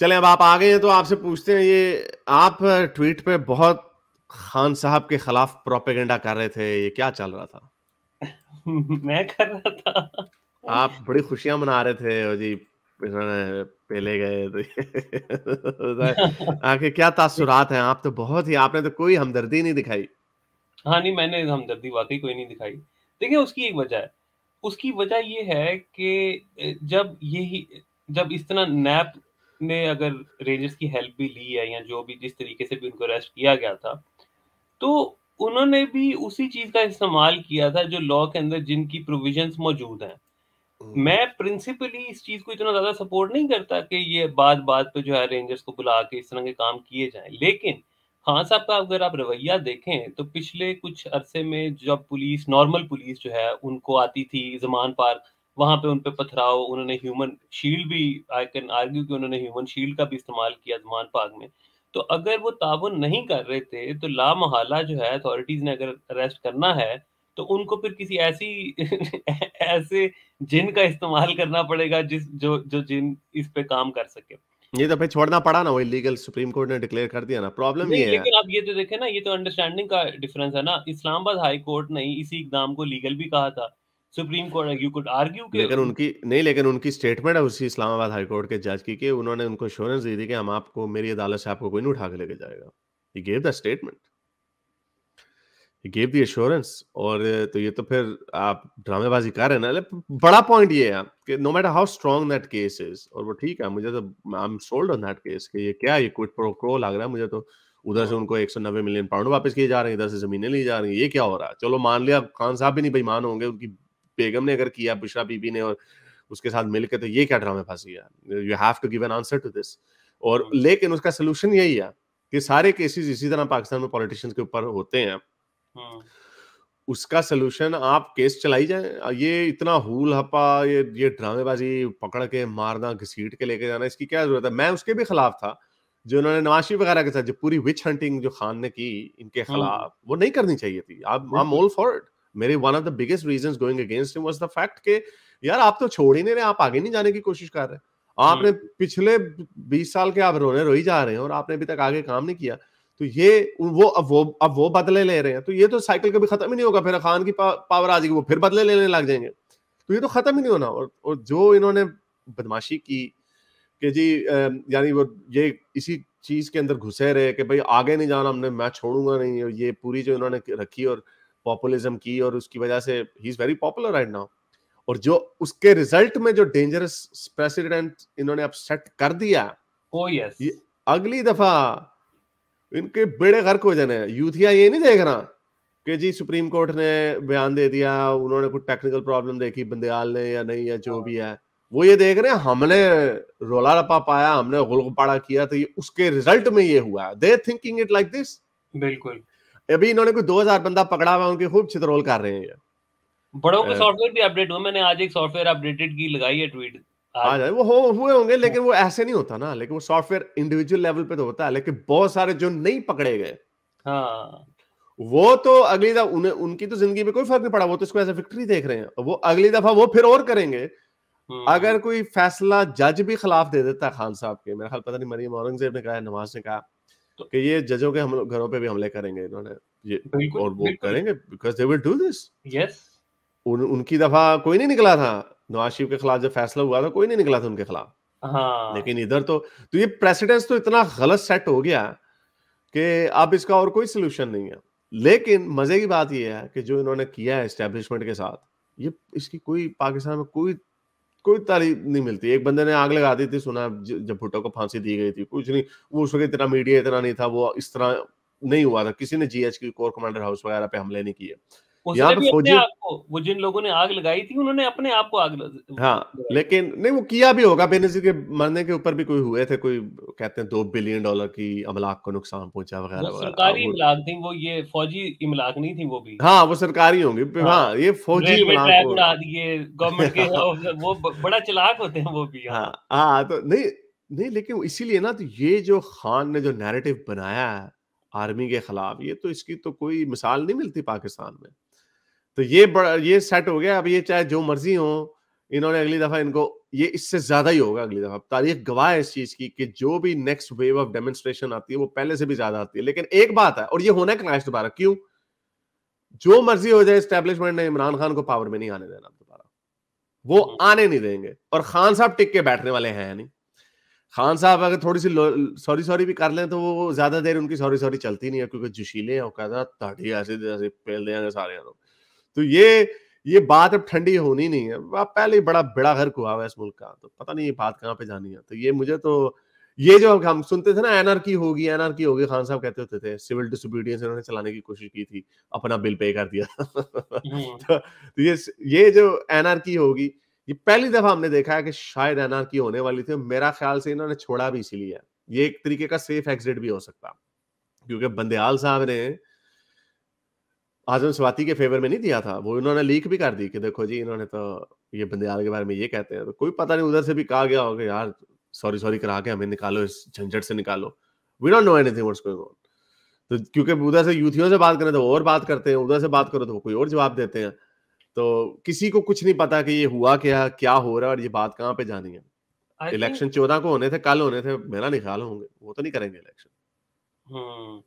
चले अब आप आ गए हैं तो आपसे पूछते हैं ये आप ट्वीट पे बहुत खान साहब के खिलाफ प्रोपेगेंडा कर रहे थे ये क्या चल रहा था मैं कर रहा था आप बड़ी खुशियां मना रहे थे जी पहले गए तो आखिर क्या तासुरात हैं आप तो बहुत ही आपने तो कोई हमदर्दी नहीं दिखाई हाँ नहीं मैंने हमदर्दी वाकई कोई नहीं दिखाई देखिए उसकी एक वजह है उसकी वजह ये है कि जब यही जब इस तरह नैप ने अगर रेंजर्स की हेल्प भी ली है या जो भी जिस तरीके से भी उनको अरेस्ट किया गया था तो उन्होंने भी उसी चीज का इस्तेमाल किया था जो लॉ के अंदर जिनकी प्रोविजन मौजूद हैं हम्म। मैं प्रिंसिपली इस चीज को इतना ज्यादा सपोर्ट नहीं करता कि ये बात बात पे जो है रेंजर्स को बुला के इस तरह के काम किए जाए लेकिन खान हाँ साहब का अगर आप रवैया देखें तो पिछले कुछ अरसे में जब पुलिस नॉर्मल पुलिस जो है उनको आती थी जमान पार वहां पे उन पे पथराव उन्होंने ह्यूमन शील्ड भी आई कैन आर्ग्यू कि उन्होंने ह्यूमन शील्ड का भी इस्तेमाल किया जमान पाग में तो अगर वो ताउन नहीं कर रहे थे तो ला महाला जो है अथॉरिटीज ने अगर अरेस्ट करना है तो उनको फिर किसी ऐसी ऐसे जिन का इस्तेमाल करना पड़ेगा जिस जो जो जिन इस पे काम कर सके ये तो फिर छोड़ना पड़ा ना वो इलीगल सुप्रीम कोर्ट ने डिक्लेयर कर दिया ना प्रॉब्लम ये है लेकिन आप ये तो देखें ना ये तो अंडरस्टैंडिंग का डिफरेंस है ना इस्लामाबाद हाई कोर्ट ने इसी इकदाम को लीगल भी कहा था Supreme Court you could argue कि लेकिन उनकी नहीं लेकिन उनकी स्टेटमेंट है उसी इस्लामाबाद हाई कोर्ट के जज की कि उन्होंने उनको एश्योरेंस दी थी कि हम आपको मेरी अदालत से आपको कोई नहीं उठा के लेके जाएगा he gave the statement he gave the assurance और तो ये तो फिर आप ड्रामेबाजी कर रहे हैं ना बड़ा पॉइंट ये है कि no matter how strong that case is और वो ठीक है मुझे तो I am sold on that case कि ये क्या ये क्विट प्रोक्रो लग रहा है मुझे तो उधर से हाँ। उनको 190 मिलियन पाउंड वापस किए जा रहे हैं इधर से जमीनें ली जा रही हैं ये क्या हो रहा है चलो मान लिया खान साहब भी नहीं बेईमान होंगे उनकी बेगम ने अगर किया बुशरा बीबी ने और उसके साथ मिलकर तो ये क्या ड्रामे फांसी you have to give an answer to this और हम्म। लेकिन उसका सोल्यूशन यही है कि सारे केसेस इसी तरह पाकिस्तान में पॉलिटिशियंस के ऊपर होते हैं हम्म। उसका सोल्यूशन आप केस चलाई जाए ये इतना हूल हपा ये ये ड्रामेबाजी पकड़ के मारना घसीट के लेके जाना इसकी क्या जरूरत है मैं उसके भी खिलाफ था जो उन्होंने नवाशी वगैरह के साथ जो पूरी विच हंटिंग जो खान ने की इनके हम्म। खिलाफ वो नहीं करनी चाहिए थी आप I am all for it मेरे one of the biggest reason going against him was the fact के यार आप तो छोड़ ही नहीं रहे आप आगे नहीं जाने की कोशिश कर रहे आपने हम्म। पिछले बीस साल के आप रोने रोई जा रहे हैं और आपने अभी तक आगे काम नहीं किया तो ये वो अब वो अब वो बदले ले रहे हैं तो ये तो साइकिल कभी खत्म ही नहीं होगा फिर खान की पा, पावर आ जाएगी वो फिर बदले लेने लग जाएंगे तो ये तो खत्म ही नहीं होना और, और जो इन्होंने बदमाशी की कि जी यानी वो ये इसी चीज के अंदर घुसे रहे कि भाई आगे नहीं जाना हमने मैं छोड़ूंगा नहीं और ये पूरी जो इन्होंने रखी और पॉपुलिज्म की और उसकी वजह से ही is very popular right now और जो उसके रिजल्ट में जो डेंजरस प्रेसिडेंट इन्होंने अब सेट कर दिया oh, yes. ये अगली दफा इनके बेड़े गर्क हो जाने यूथिया ये नहीं देख रहा कि जी सुप्रीम कोर्ट ने बयान दे दिया उन्होंने कुछ टेक्निकल प्रॉब्लम देखी बंदयाल ने या नहीं या जो हाँ। भी है वो ये देख रहे हैं हमने रोला रपा पाया हमने गुलगपाड़ा किया तो ये उसके रिजल्ट में ये हुआ they thinking it like this बिल्कुल अभी इन्होंने कोई 2000 बंदा पकड़ा हुआ उनके खूब चित्रोल कर रहे हैं बड़ों को सॉफ्टवेयर भी अपडेट हुआ मैंने आज एक सॉफ्टवेयर अपडेटेड की लगाई है ट्वीट आ जाए वो हो हुए होंगे लेकिन वो ऐसे नहीं होता ना लेकिन वो सॉफ्टवेयर इंडिविजुअल लेवल पे तो होता है लेकिन बहुत सारे जो नहीं पकड़े गए हाँ। वो तो अगली दफा उन्हें उनकी तो जिंदगी में कोई फर्क नहीं पड़ा वो तो इसको ऐसे विक्ट्री देख रहे हैं वो अगली दफा वो फिर और करेंगे हम्म। अगर कोई फैसला जज भी खिलाफ दे देता है खान साहब के मेरा ख्याल पता नहीं मरियम औरंगजेब ने कहा नवाज ने कहा कि ये जजों के हम लोग घरों पे भी हमले करेंगे इन्होंने ये और वो करेंगे because they will do this yes उन उनकी दफा कोई नहीं निकला था नवाज शरीफ के खिलाफ जब फैसला हुआ था कोई नहीं निकला था उनके खिलाफ हाँ। लेकिन इधर तो तो ये प्रेसिडेंस तो इतना गलत सेट हो गया कि अब इसका और कोई सोल्यूशन नहीं है लेकिन मजे की बात ये है कि जो इन्होंने किया है स्टैब्लिशमेंट के साथ ये इसकी कोई पाकिस्तान में कोई कोई तारीफ नहीं मिलती एक बंदे ने आग लगा दी थी सुना जब भुट्टो को फांसी दी गई थी कुछ नहीं वो उस वक्त इतना मीडिया इतना नहीं था वो इस तरह नहीं हुआ था किसी ने जीएच की कोर कमांडर हाउस वगैरह पे हमले नहीं किए यहाँ पे फौजी वो जिन लोगों ने आग लगाई थी उन्होंने अपने आप को आग हाँ लेकिन नहीं वो किया भी होगा बेनजीर के मरने के ऊपर भी कोई हुए थे कोई कहते हैं दो बिलियन डॉलर की अमलाक को नुकसान पहुंचा वगैरह सरकारी इमलाक थी वो ये फौजी इमलाक नहीं थी वो भी हाँ वो सरकारी होंगे हाँ, हाँ ये फौजी इमलाक उड़ा दिए गवर्नमेंट के हाँ। वो बड़ा चलाक होते हैं वो भी हाँ हाँ तो नहीं नहीं लेकिन इसीलिए ना तो ये जो खान ने जो नैरेटिव बनाया है आर्मी के खिलाफ ये तो इसकी तो कोई मिसाल नहीं मिलती पाकिस्तान में तो ये बड़ा ये सेट हो गया अब ये चाहे जो मर्जी हो इन्होंने अगली दफा इनको ये इससे ज्यादा ही होगा अगली दफा तारीख गवाह है इस चीज की कि जो भी नेक्स्ट वेव ऑफ डेमोन्स्ट्रेशन आती है वो पहले से भी ज्यादा आती है लेकिन एक बात है और ये होना है क्लैश दोबारा क्यों जो मर्जी हो जाए स्टैब्लिशमेंट ने इमरान खान को पावर में नहीं आने देना दोबारा वो हम्म। आने नहीं देंगे और खान साहब टिक के बैठने वाले हैं नहीं खान साहब अगर थोड़ी सी सॉरी सॉरी भी कर लें तो वो ज्यादा देर उनकी सॉरी सॉरी चलती नहीं है क्योंकि जुशीले और कहता ऐसे ऐसे पेल देंगे सारे लोग तो ये ये बात अब ठंडी होनी नहीं है अब पहले ही बड़ा बड़ा घर हुआ है इस मुल्क का तो पता नहीं ये बात कहाँ पे जानी है तो ये मुझे तो ये जो हम सुनते थे ना एनआरकी होगी एनआरकी होगी खान साहब कहते होते थे सिविल डिसोबीडियंस इन्होंने चलाने की कोशिश की थी अपना बिल पे कर दिया हम्म। तो, तो ये ये जो एनआरकी होगी ये पहली दफा हमने देखा है कि शायद एनआरकी होने वाली थी मेरा ख्याल से इन्होंने छोड़ा भी इसीलिए ये एक तरीके का सेफ एग्जिट भी हो सकता क्योंकि बंदयाल साहब ने आजम स्वाति के फेवर में नहीं दिया था वो इन्होंने लीक भी कर दी कि देखो जी इन्होंने तो ये बंदयाल के बारे में ये कहते हैं तो कोई पता नहीं उधर से भी कहा गया होगा यार सॉरी सॉरी करा के हमें निकालो इस झंझट से निकालो we don't know anything what's going on तो क्योंकि उधर से यूथियों से बात करें तो और बात करते हैं उधर से बात करो तो वो कोई और जवाब देते हैं तो किसी को कुछ नहीं पता कि ये हुआ क्या क्या हो रहा है और ये बात कहाँ पे जानी है इलेक्शन चौदह को होने थे कल होने थे मेरा नहीं ख्याल होंगे वो तो नहीं करेंगे इलेक्शन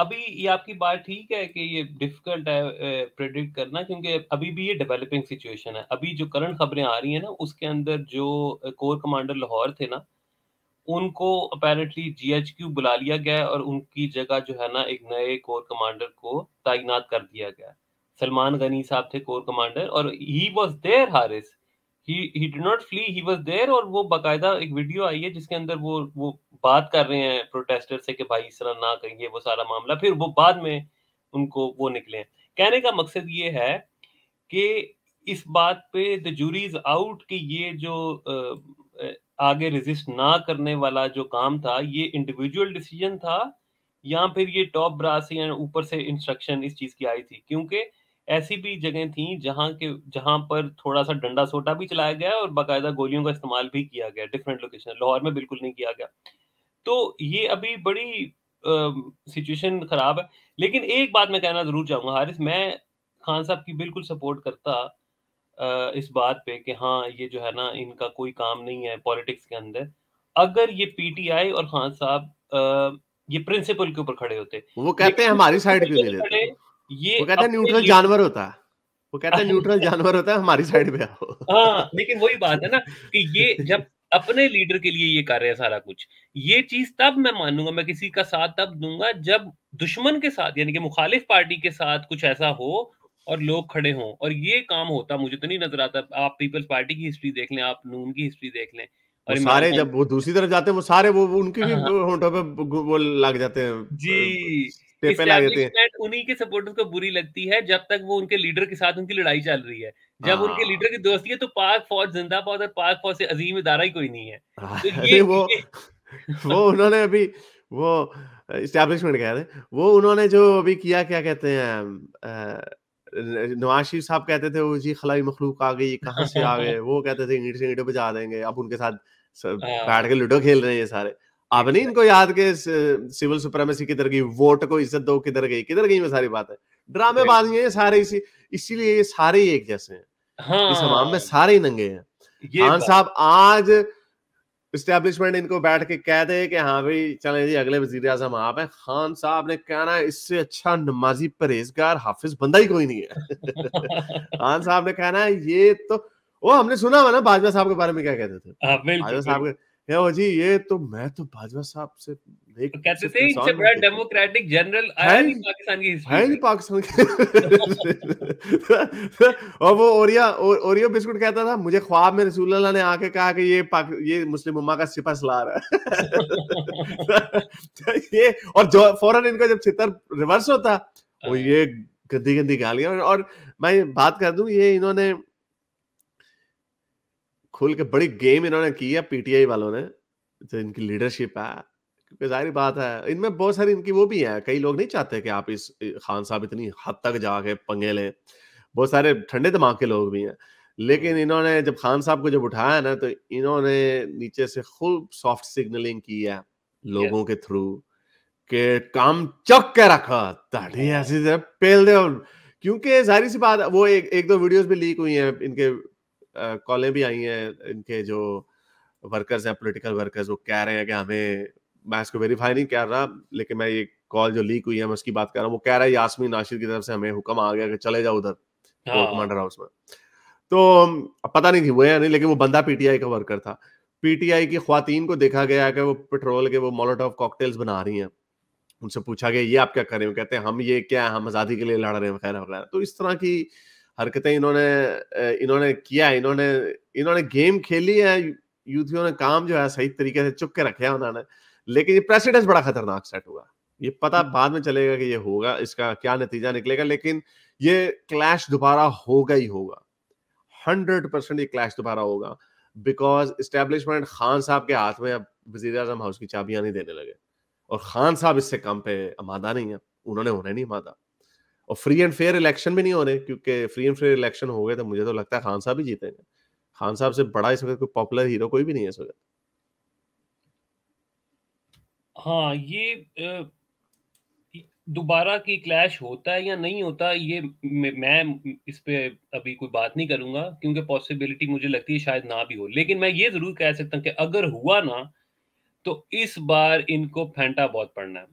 अभी ये आपकी बात ठीक है कि ये डिफिकल्ट है प्रेडिक्ट करना क्योंकि अभी भी ये डेवलपिंग सिचुएशन है अभी जो करंट खबरें आ रही हैं ना उसके अंदर जो कोर कमांडर लाहौर थे ना उनको अपेरेंटली जीएचक्यू बुला लिया गया और उनकी जगह जो है ना एक नए कोर कमांडर को तैनात कर दिया गया सलमान गनी साहब थे कोर कमांडर और he was there Haris he he did not flee he was there और वो बाकायदा एक वीडियो आई है जिसके अंदर वो वो बात कर रहे हैं प्रोटेस्टर से कि भाई इस तरह ना करिए वो सारा मामला फिर वो बाद में उनको वो निकले कहने का मकसद ये है कि इस बात पे द जूरीज आउट कि ये जो आगे रेजिस्ट ना करने वाला जो काम था ये इंडिविजुअल डिसीजन था या फिर ये टॉप ब्रास या ऊपर से इंस्ट्रक्शन इस चीज की आई थी क्योंकि ऐसी भी जगह थी जहां के जहां पर थोड़ा सा डंडा सोटा भी चलाया गया और बाकायदा गोलियों का इस्तेमाल भी किया गया डिफरेंट लोकेशन लाहौर में बिल्कुल नहीं किया गया तो ये अभी बड़ी सिचुएशन खराब है लेकिन एक बात मैं कहना जरूर चाहूंगा हारिस मैं खान साहब की बिल्कुल सपोर्ट करता इस बात पे कि हाँ ये जो है ना इनका कोई काम नहीं है पॉलिटिक्स के अंदर अगर ये पीटीआई और खान साहब ये प्रिंसिपल के ऊपर खड़े होते वो कहते हैं हमारी साइड क्यों ले लेते ये वो कहते हैं न्यूट्रल जानवर होता है वो कहते हैं न्यूट्रल जानवर होता है हमारी साइड पे आओ हाँ लेकिन वही बात है ना कि ये जब अपने लीडर के लिए ये कर रहे हैं सारा कुछ ये चीज तब मैं मानूंगा मैं किसी का साथ तब दूंगा जब दुश्मन के साथ यानी कि मुखालिफ पार्टी के साथ कुछ ऐसा हो और लोग खड़े हों और ये काम होता मुझे तो नहीं नजर आता आप पीपल्स पार्टी की हिस्ट्री देख लें आप नून की हिस्ट्री देख लें और सारे जब वो दूसरी तरफ जाते हैं वो सारे वो, वो उनके भी हाँ। होठों पे वो लग जाते हैं जी उन्हीं के सपोर्टर्स को बुरी लगती है जब तक वो उनके लीडर के साथ उनकी लड़ाई चल रही है जब उनके लीडर हाँ। की दोस्ती है तो पाक फौज जिंदा फौज और पाक फौज से अजीम इदारा ही कोई नहीं है हाँ, तो ये, वो वो उन्होंने अभी वो इस्टेब्लिशमेंट कह रहे हैं वो उन्होंने जो अभी किया क्या कहते हैं नवाज शरीफ साहब कहते थे वो जी खलाई मखलूक आ गई कहाँ से आ गए वो कहते थे ईंट से पर जा देंगे अब उनके साथ हाँ। बैठ के लूडो खेल रहे हैं ये सारे आपने इनको याद के सिविल सुप्रेमेसी किधर गई वोट को इज्जत दो किधर गई किधर गई में सारी बात है ड्रामे ड्रामेबाजी है सारे इसी इसीलिए ये सारे एक जैसे हैं हाँ, इस हमाम में हाँ। सारे ही नंगे हैं खान साहब आज स्टेब्लिशमेंट इनको बैठ के कह दे कि हाँ भाई चले जी अगले वजीर आजम आप हैं खान साहब ने कहना है इससे अच्छा नमाजी परहेजगार हाफिज बंदा ही कोई नहीं है खान साहब ने कहना है ये तो वो हमने सुना हुआ ना बाजवा साहब के बारे में क्या कहते थे हाँ, बाजवा साहब के क्या ये तो मैं तो भाजपा साहब से देख तो कहते थे बड़ा डेमोक्रेटिक जनरल आया नहीं पाकिस्तान की हिस्ट्री है नहीं पाकिस्तान की और वो ओरिया और, ओरियो बिस्कुट कहता था मुझे ख्वाब में रसूलुल्लाह ने आके कहा कि ये ये मुस्लिम उम्मा का सिपा रहा है तो ये और जो फौरन इनका जब छितर रिवर्स होता वो हाँ। ये गंदी गंदी गालियां और मैं बात कर दूं ये इन्होंने खुल के बड़ी गेम इन्होंने की है पीटीआई वालों ने जो इनकी लीडरशिप है क्योंकि जाहिर बात है इनमें बहुत सारी इनकी वो भी है कई लोग नहीं चाहते कि आप इस खान साहब इतनी हद तक जाके पंगे लें बहुत सारे ठंडे दिमाग के लोग भी हैं लेकिन इन्होंने जब खान साहब को जब उठाया ना तो इन्होंने नीचे से खूब सॉफ्ट सिग्नलिंग की है लोगों yes. के थ्रू के काम चक के रखा ताड़ी ऐसी पेल दे क्योंकि जाहिर सी बात वो एक एक दो वीडियोस भी लीक हुई हैं इनके कॉलें भी आई हैं इनके जो वर्कर्स हैं पॉलिटिकल वर्कर्स वो कह रहे हैं कि हमें मैं इसको वेरीफाई नहीं कर रहा लेकिन मैं ये कॉल जो लीक हुई है मैं उसकी बात कर रहा हूँ वो कह रहा है यासमी नाशिद की तरफ से हमें हुक्म आ गया कि चले जाओ उधर कमांडर हाउस में तो पता नहीं थी वो या नहीं लेकिन वो बंदा पीटीआई का वर्कर था पीटीआई की खातन को देखा गया कि वो पेट्रोल के वो मॉलोट ऑफ कॉकटेल्स बना रही हैं उनसे पूछा गया ये आप क्या कर रहे हो कहते हैं हम ये क्या है हम आज़ादी के लिए लड़ रहे हैं वगैरह वगैरह तो इस तरह की हरकतें इन्होंने इन्होंने किया इन्होंने इन्होंने गेम खेली है यूथियों ने काम जो है सही तरीके से चुप के रखे उन्होंने लेकिन ये प्रेसिडेंस बड़ा खतरनाक सेट हुआ ये पता हम्म। बाद में चलेगा कि ये होगा इसका क्या नतीजा निकलेगा लेकिन ये क्लैश दोबारा होगा ही होगा हंड्रेड परसेंट ये क्लैश दोबारा होगा बिकॉज इस्टेब्लिशमेंट खान साहब के हाथ में अब वजीर अजम हाउस की चाबियां नहीं देने लगे और खान साहब इससे काम पे अमादा नहीं है उन्होंने होने नहीं मादा और फ्री एंड फेयर इलेक्शन भी नहीं होने क्योंकि फ्री एंड फेयर इलेक्शन हो गए तो मुझे तो लगता है खान साहब ही जीतेंगे खान साहब से बड़ा इस वक्त कोई पॉपुलर हीरो कोई भी नहीं है इस वक्त हाँ ये दोबारा की क्लैश होता है या नहीं होता ये मैं इस पर अभी कोई बात नहीं करूंगा क्योंकि पॉसिबिलिटी मुझे लगती है शायद ना भी हो लेकिन मैं ये जरूर कह सकता हूँ कि अगर हुआ ना तो इस बार इनको फेंटा बहुत पड़ना है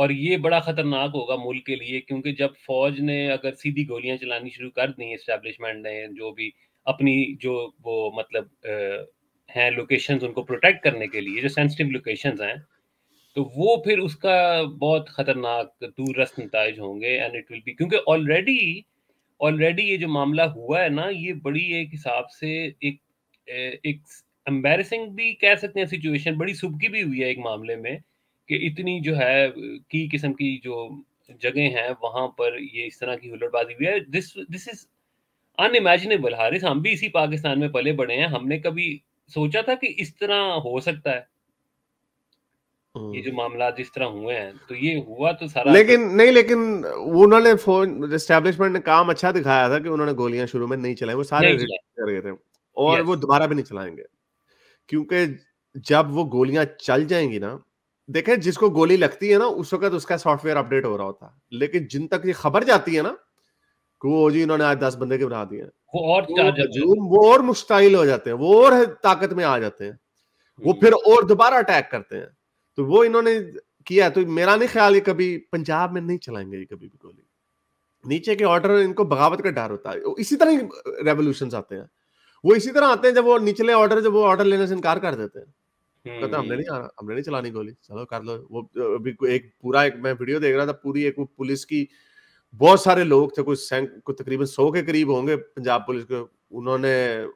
और ये बड़ा खतरनाक होगा मुल्क के लिए क्योंकि जब फौज ने अगर सीधी गोलियां चलानी शुरू कर दी इस्टेब्लिशमेंट ने जो भी अपनी जो वो मतलब हैं लोकेशन उनको प्रोटेक्ट करने के लिए जो सेंसिटिव लोकेशन हैं तो वो फिर उसका बहुत खतरनाक दूरस्त नतज होंगे एंड इट विल बी क्योंकि ऑलरेडी ऑलरेडी ये जो मामला हुआ है ना ये बड़ी एक हिसाब से एक एक एम्बेरसिंग भी कह सकते हैं सिचुएशन बड़ी सुबकी भी हुई है एक मामले में कि इतनी जो है की किस्म की जो जगह है वहां पर ये इस तरह की हुलड़बाजी हुई है this this is unimaginable Haris हम भी इसी पाकिस्तान में पले बड़े हैं हमने कभी सोचा था कि इस तरह हो सकता है हम्म। ये जो मामला जिस तरह हुए हैं तो ये हुआ तो सारा लेकिन तो... नहीं लेकिन उन्होंने फोन एस्टेब्लिशमेंट ने काम अच्छा दिखाया था कि उन्होंने गोलियां शुरू में नहीं चलाई वो सारे कर गए थे और वो दोबारा भी नहीं चलाएंगे क्योंकि जब वो गोलियां चल जाएंगी ना देखें जिसको गोली लगती है ना उस वक्त उसका सॉफ्टवेयर अपडेट हो रहा होता है लेकिन जिन तक ये खबर जाती है ना कि वो जी इन्होंने आज दस बंदे के बना दिए वो और तो वो और मुश्ताइल हो जाते हैं वो और ताकत में आ जाते हैं वो हम्म। फिर और दोबारा अटैक करते हैं तो वो इन्होंने किया तो मेरा नहीं ख्याल ये कभी पंजाब में नहीं चलाएंगे ये कभी भी गोली नीचे के ऑर्डर इनको बगावत का डर होता है इसी तरह रेवोल्यूशन आते हैं वो इसी तरह आते हैं जब वो निचले ऑर्डर जब वो ऑर्डर लेने से इनकार कर देते हैं हम्म, कहता हमने हम्म। नहीं हमने नहीं चलानी गोली चलो कर लो वो अभी एक पूरा एक मैं वीडियो देख रहा था पूरी एक पुलिस की बहुत सारे लोग थे कुछ कुछ तकरीबन सौ के करीब होंगे पंजाब पुलिस के उन्होंने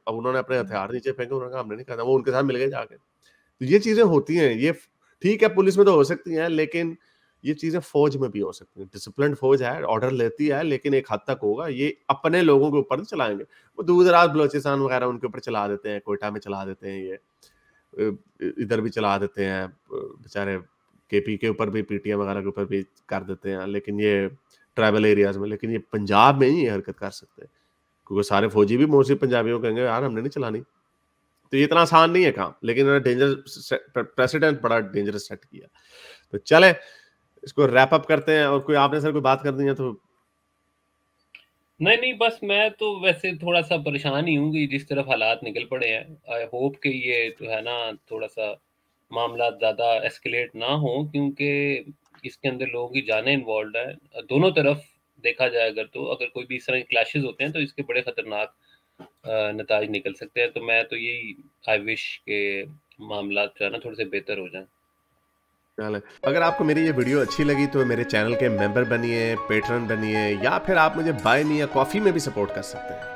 अब उन्होंने अपने हम्म। हथियार नीचे फेंके उन्होंने कहा हमने नहीं करना वो उनके साथ मिल गए जाके तो ये चीजें होती हैं ये ठीक है पुलिस में तो हो सकती हैं लेकिन ये चीजें फौज में भी हो सकती हैं डिसिप्लिन फौज है ऑर्डर लेती है लेकिन एक हद तक होगा ये अपने लोगों के ऊपर चलाएंगे वो दूर दराज बलोचिस्तान वगैरह उनके ऊपर चला देते हैं कोयटा में चला देते हैं ये इधर भी चला देते हैं बेचारे केपी के ऊपर भी पीटीएम वगैरह के ऊपर भी कर देते हैं लेकिन ये ट्राइबल एरियाज में लेकिन ये पंजाब में ही ये हरकत कर सकते हैं क्योंकि सारे फौजी भी मोस्टली पंजाबियों कहेंगे यार हमने नहीं चलानी तो ये इतना आसान नहीं है काम लेकिन उन्होंने डेंजर प्रेसिडेंट बड़ा डेंजरस सेट किया तो चले इसको रैप अप करते हैं और कोई आपने सर कोई बात कर दी है तो नहीं नहीं बस मैं तो वैसे थोड़ा सा परेशान ही हूँ कि जिस तरफ हालात निकल पड़े हैं आई होप कि ये जो है ना थोड़ा सा मामला ज़्यादा एस्केलेट ना हो क्योंकि इसके अंदर लोगों की जानें इन्वॉल्व है दोनों तरफ देखा जाए अगर तो अगर कोई भी इस तरह के क्लैशेज होते हैं तो इसके बड़े ख़तरनाक नतज निकल सकते हैं तो मैं तो यही आई विश के मामला जो है ना थोड़े से बेहतर हो जाए चले अगर आपको मेरी ये वीडियो अच्छी लगी तो मेरे चैनल के मेंबर बनिए पेटर्न बनिए या फिर आप मुझे बाय मी या कॉफ़ी में भी सपोर्ट कर सकते हैं